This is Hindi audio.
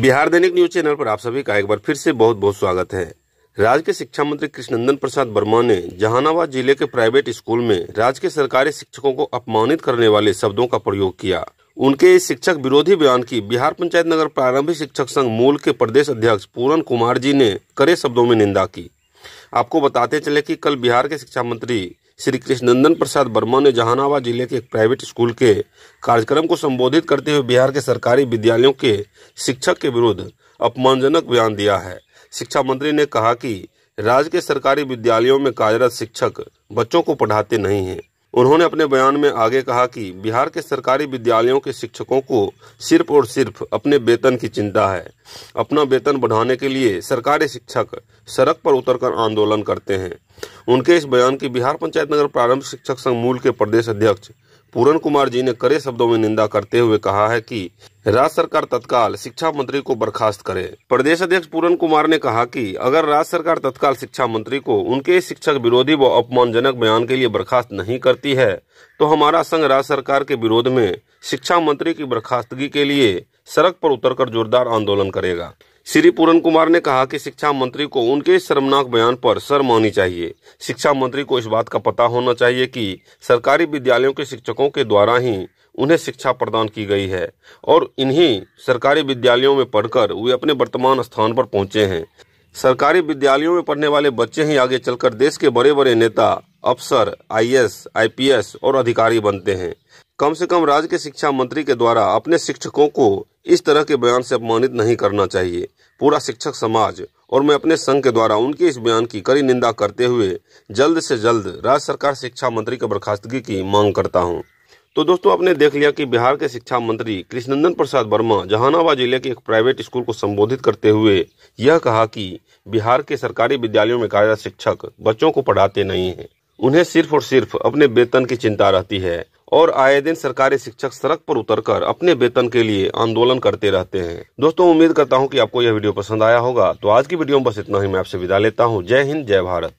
बिहार दैनिक न्यूज चैनल पर आप सभी का एक बार फिर से बहुत बहुत स्वागत है राज्य के शिक्षा मंत्री कृष्णनंदन प्रसाद वर्मा ने जहानाबाद जिले के प्राइवेट स्कूल में राज्य के सरकारी शिक्षकों को अपमानित करने वाले शब्दों का प्रयोग किया उनके इस शिक्षक विरोधी बयान की बिहार पंचायत नगर प्रारंभिक शिक्षक संघ मूल के प्रदेश अध्यक्ष पूरन कुमार जी ने कड़े शब्दों में निंदा की आपको बताते चले कि कल बिहार के शिक्षा मंत्री श्री कृष्ण नंदन प्रसाद वर्मा ने जहानाबाद जिले के एक प्राइवेट स्कूल के कार्यक्रम को संबोधित करते हुए बिहार के सरकारी विद्यालयों के शिक्षक के विरुद्ध अपमानजनक बयान दिया है शिक्षा मंत्री ने कहा कि राज्य के सरकारी विद्यालयों में कार्यरत शिक्षक बच्चों को पढ़ाते नहीं हैं उन्होंने अपने बयान में आगे कहा कि बिहार के सरकारी विद्यालयों के शिक्षकों को सिर्फ और सिर्फ अपने वेतन की चिंता है अपना वेतन बढ़ाने के लिए सरकारी शिक्षक सड़क पर उतरकर आंदोलन करते हैं उनके इस बयान की बिहार पंचायत नगर प्रारंभिक शिक्षक संघ मूल के प्रदेश अध्यक्ष पूरन कुमार जी ने कड़े शब्दों में निंदा करते हुए कहा है कि राज्य सरकार तत्काल शिक्षा मंत्री को बर्खास्त करे प्रदेश अध्यक्ष पूरन कुमार ने कहा कि अगर राज्य सरकार तत्काल शिक्षा मंत्री को उनके शिक्षक विरोधी व अपमानजनक बयान के लिए बर्खास्त नहीं करती है तो हमारा संघ राज्य सरकार के विरोध में शिक्षा मंत्री की बर्खास्तगी के लिए सड़क पर उतर जोरदार आंदोलन करेगा श्री पूरन कुमार ने कहा कि शिक्षा मंत्री को उनके शर्मनाक बयान पर शर्म आनी चाहिए शिक्षा मंत्री को इस बात का पता होना चाहिए कि सरकारी विद्यालयों के शिक्षकों के द्वारा ही उन्हें शिक्षा प्रदान की गई है और इन्हीं सरकारी विद्यालयों में पढ़कर वे अपने वर्तमान स्थान पर पहुंचे हैं सरकारी विद्यालयों में पढ़ने वाले बच्चे ही आगे चलकर देश के बड़े बड़े नेता अफसर आई एस और अधिकारी बनते हैं कम से कम राज्य के शिक्षा मंत्री के द्वारा अपने शिक्षकों को इस तरह के बयान से अपमानित नहीं करना चाहिए पूरा शिक्षक समाज और मैं अपने संघ के द्वारा उनके इस बयान की कड़ी निंदा करते हुए जल्द से जल्द राज्य सरकार शिक्षा मंत्री की बर्खास्तगी की मांग करता हूँ तो दोस्तों आपने देख लिया कि बिहार के शिक्षा मंत्री कृष्णनंदन प्रसाद वर्मा जहानाबाद जिले के एक प्राइवेट स्कूल को संबोधित करते हुए यह कहा कि बिहार के सरकारी विद्यालयों में कार्यरत शिक्षक बच्चों को पढ़ाते नहीं है उन्हें सिर्फ और सिर्फ अपने वेतन की चिंता रहती है और आए दिन सरकारी शिक्षक सड़क पर उतरकर अपने वेतन के लिए आंदोलन करते रहते हैं दोस्तों उम्मीद करता हूँ कि आपको यह वीडियो पसंद आया होगा तो आज की वीडियो में बस इतना ही मैं आपसे विदा लेता हूँ जय हिंद जय भारत